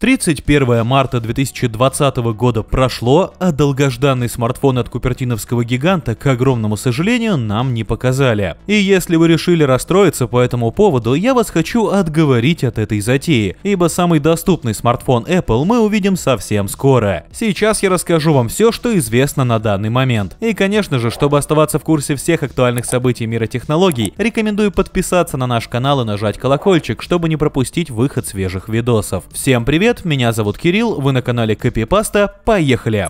31 марта 2020 года прошло, а долгожданный смартфон от купертиновского гиганта, к огромному сожалению, нам не показали. И если вы решили расстроиться по этому поводу, я вас хочу отговорить от этой затеи, ибо самый доступный смартфон Apple мы увидим совсем скоро. Сейчас я расскажу вам все, что известно на данный момент. И конечно же, чтобы оставаться в курсе всех актуальных событий мира технологий, рекомендую подписаться на наш канал и нажать колокольчик, чтобы не пропустить выход свежих видосов. Всем привет! привет, меня зовут Кирилл, вы на канале Копипаста, поехали!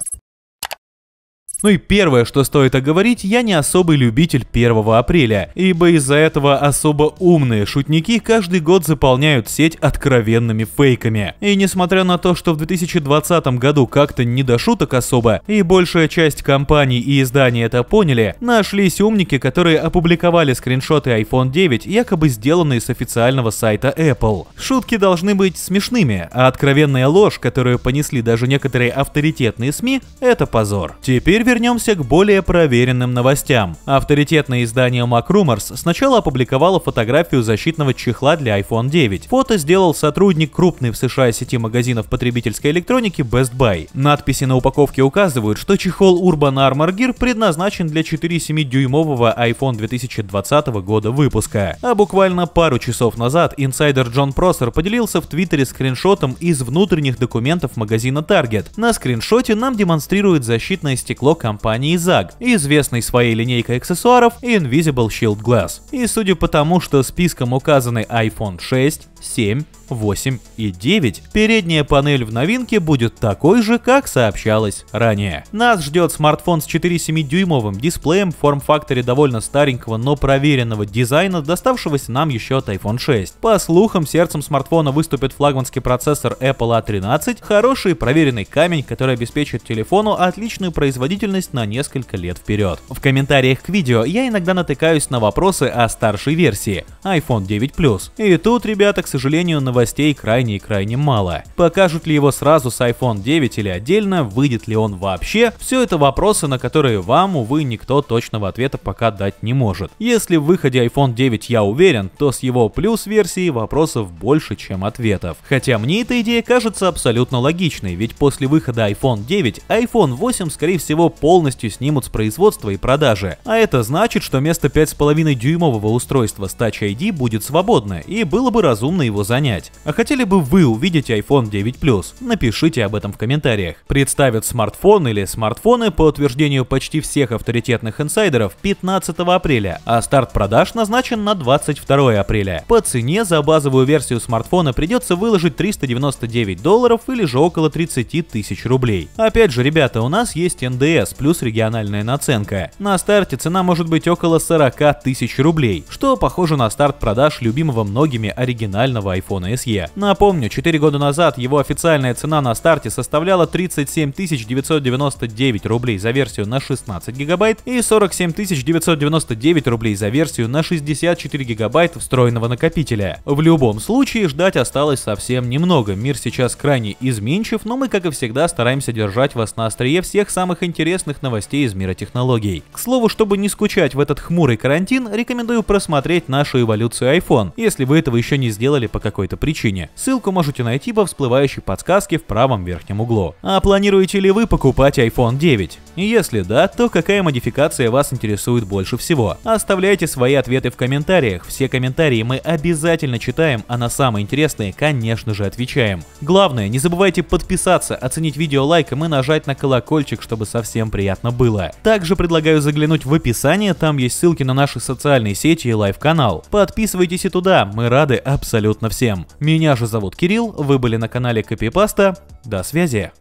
Ну и первое, что стоит оговорить, я не особый любитель 1 апреля, ибо из-за этого особо умные шутники каждый год заполняют сеть откровенными фейками. И несмотря на то, что в 2020 году как-то не до шуток особо, и большая часть компаний и изданий это поняли, нашлись умники, которые опубликовали скриншоты iPhone 9, якобы сделанные с официального сайта Apple. Шутки должны быть смешными, а откровенная ложь, которую понесли даже некоторые авторитетные СМИ, это позор. Теперь вернемся к более проверенным новостям. Авторитетное издание MacRumors сначала опубликовало фотографию защитного чехла для iPhone 9. Фото сделал сотрудник крупной в США сети магазинов потребительской электроники Best Buy. Надписи на упаковке указывают, что чехол Urban Armor Gear предназначен для 4,7-дюймового iPhone 2020 года выпуска. А буквально пару часов назад инсайдер Джон Просер поделился в Твиттере скриншотом из внутренних документов магазина Target. На скриншоте нам демонстрирует защитное стекло компании ZAG, известной своей линейкой аксессуаров Invisible Shield Glass. И судя по тому, что списком указаны iPhone 6, 7, 8 и 9, передняя панель в новинке будет такой же, как сообщалось ранее. Нас ждет смартфон с 4,7-дюймовым дисплеем в форм-факторе довольно старенького, но проверенного дизайна, доставшегося нам еще от iPhone 6. По слухам, сердцем смартфона выступит флагманский процессор Apple A13, хороший проверенный камень, который обеспечит телефону отличную производительность продолжительность на несколько лет вперед. В комментариях к видео я иногда натыкаюсь на вопросы о старшей версии iPhone 9 Plus. И тут, ребята, к сожалению, новостей крайне и крайне мало. Покажут ли его сразу с iPhone 9 или отдельно, выйдет ли он вообще, все это вопросы, на которые вам, увы, никто точного ответа пока дать не может. Если в выходе iPhone 9 я уверен, то с его плюс версии вопросов больше, чем ответов. Хотя мне эта идея кажется абсолютно логичной, ведь после выхода iPhone 9 iPhone 8 скорее всего полностью снимут с производства и продажи. А это значит, что место 5,5 дюймового устройства с Touch ID будет свободно, и было бы разумно его занять. А хотели бы вы увидеть iPhone 9 Plus? Напишите об этом в комментариях. Представят смартфон или смартфоны, по утверждению почти всех авторитетных инсайдеров, 15 апреля, а старт продаж назначен на 22 апреля. По цене за базовую версию смартфона придется выложить 399 долларов или же около 30 тысяч рублей. Опять же, ребята, у нас есть НДС, вес плюс региональная наценка. На старте цена может быть около 40 тысяч рублей, что похоже на старт продаж любимого многими оригинального iPhone SE. Напомню, 4 года назад его официальная цена на старте составляла 37 999 рублей за версию на 16 гигабайт и 47 999 рублей за версию на 64 гигабайт встроенного накопителя. В любом случае ждать осталось совсем немного, мир сейчас крайне изменчив, но мы как и всегда стараемся держать вас на острие всех самых интересных интересных новостей из мира технологий. К слову, чтобы не скучать в этот хмурый карантин, рекомендую просмотреть нашу эволюцию iPhone, если вы этого еще не сделали по какой-то причине. Ссылку можете найти во всплывающей подсказке в правом верхнем углу. А планируете ли вы покупать iPhone 9? Если да, то какая модификация вас интересует больше всего? Оставляйте свои ответы в комментариях, все комментарии мы обязательно читаем, а на самые интересные, конечно же, отвечаем. Главное, не забывайте подписаться, оценить видео лайком и нажать на колокольчик, чтобы совсем приятно было. Также предлагаю заглянуть в описание, там есть ссылки на наши социальные сети и лайв-канал. Подписывайтесь и туда, мы рады абсолютно всем. Меня же зовут Кирилл, вы были на канале Копипаста, до связи!